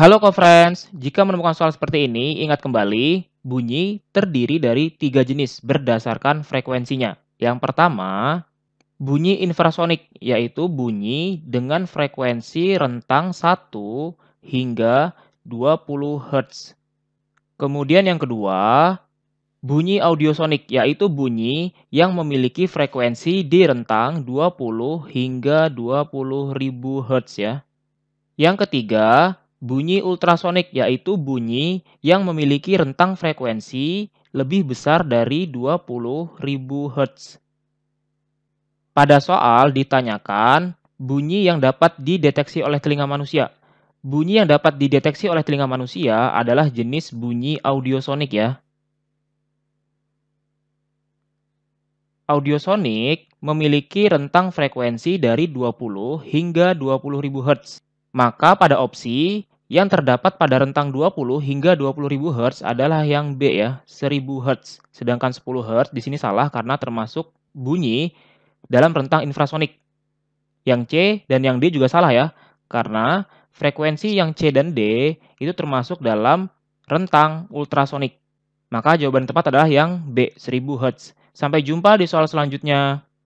Halo co-friends, jika menemukan soal seperti ini, ingat kembali, bunyi terdiri dari tiga jenis berdasarkan frekuensinya. Yang pertama, bunyi infrasonik, yaitu bunyi dengan frekuensi rentang 1 hingga 20 Hz. Kemudian yang kedua, bunyi audiosonik, yaitu bunyi yang memiliki frekuensi di rentang 20 hingga 20.000 Hz ya. Yang ketiga, Bunyi ultrasonik yaitu bunyi yang memiliki rentang frekuensi lebih besar dari 20.000 Hz. Pada soal ditanyakan bunyi yang dapat dideteksi oleh telinga manusia. Bunyi yang dapat dideteksi oleh telinga manusia adalah jenis bunyi audiosonik ya. Audiosonik memiliki rentang frekuensi dari 20 hingga 20.000 Hz. Maka pada opsi yang terdapat pada rentang 20 hingga 20.000 Hz adalah yang B ya, 1000 Hz. Sedangkan 10 Hz di sini salah karena termasuk bunyi dalam rentang infrasonik. Yang C dan yang D juga salah ya, karena frekuensi yang C dan D itu termasuk dalam rentang ultrasonik. Maka jawaban tepat adalah yang B, 1000 Hz. Sampai jumpa di soal selanjutnya.